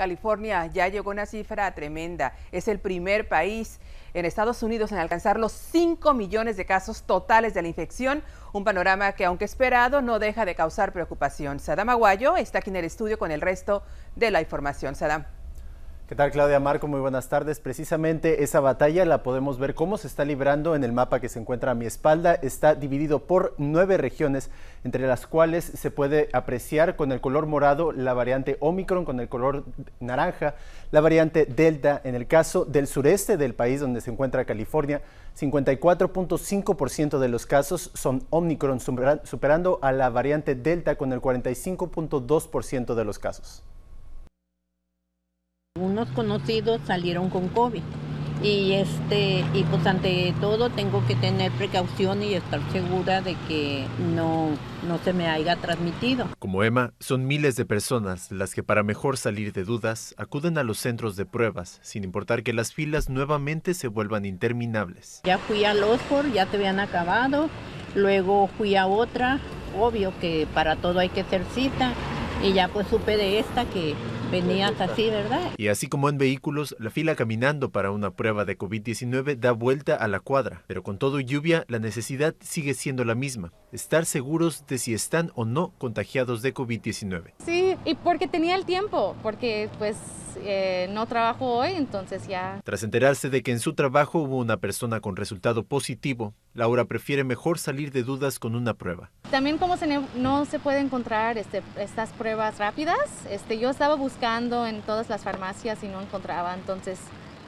California ya llegó a una cifra tremenda. Es el primer país en Estados Unidos en alcanzar los 5 millones de casos totales de la infección, un panorama que aunque esperado no deja de causar preocupación. Sadam Aguayo está aquí en el estudio con el resto de la información. Sadam. ¿Qué tal Claudia Marco? Muy buenas tardes. Precisamente esa batalla la podemos ver cómo se está librando en el mapa que se encuentra a mi espalda. Está dividido por nueve regiones, entre las cuales se puede apreciar con el color morado la variante Omicron, con el color naranja la variante Delta. En el caso del sureste del país donde se encuentra California, 54.5% de los casos son Omicron, superando a la variante Delta con el 45.2% de los casos conocidos salieron con COVID. Y este, y pues ante todo tengo que tener precaución y estar segura de que no, no se me haya transmitido. Como Emma, son miles de personas las que para mejor salir de dudas acuden a los centros de pruebas, sin importar que las filas nuevamente se vuelvan interminables. Ya fui a Oxford, ya te habían acabado, luego fui a otra, obvio que para todo hay que hacer cita, y ya pues supe de esta que venías así, ¿verdad? Y así como en vehículos, la fila caminando para una prueba de COVID-19 da vuelta a la cuadra, pero con todo lluvia, la necesidad sigue siendo la misma, estar seguros de si están o no contagiados de COVID-19. Sí, y porque tenía el tiempo, porque pues eh, no trabajo hoy, entonces ya. Tras enterarse de que en su trabajo hubo una persona con resultado positivo, Laura prefiere mejor salir de dudas con una prueba. También como no se puede encontrar este, estas pruebas rápidas, este, yo estaba buscando en todas las farmacias y no encontraba, entonces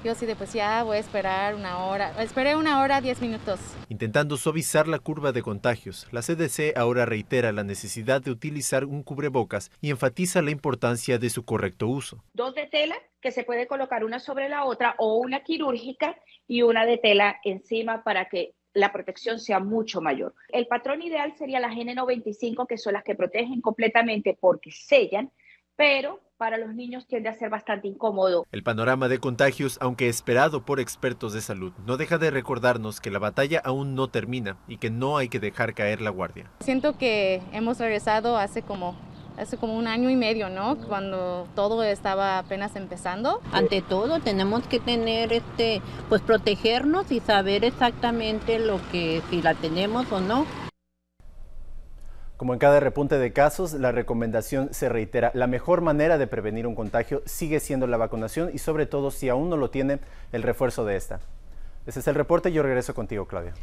yo sí de pues ya voy a esperar una hora, esperé una hora, diez minutos. Intentando suavizar la curva de contagios, la CDC ahora reitera la necesidad de utilizar un cubrebocas y enfatiza la importancia de su correcto uso. Dos de tela que se puede colocar una sobre la otra o una quirúrgica y una de tela encima para que la protección sea mucho mayor. El patrón ideal sería las N95, que son las que protegen completamente porque sellan, pero para los niños tiende a ser bastante incómodo. El panorama de contagios, aunque esperado por expertos de salud, no deja de recordarnos que la batalla aún no termina y que no hay que dejar caer la guardia. Siento que hemos regresado hace como hace como un año y medio, ¿no? Cuando todo estaba apenas empezando. Ante todo, tenemos que tener este, pues protegernos y saber exactamente lo que si la tenemos o no como en cada repunte de casos, la recomendación se reitera. La mejor manera de prevenir un contagio sigue siendo la vacunación y sobre todo si aún no lo tiene, el refuerzo de esta. Ese es el reporte, yo regreso contigo, Claudia.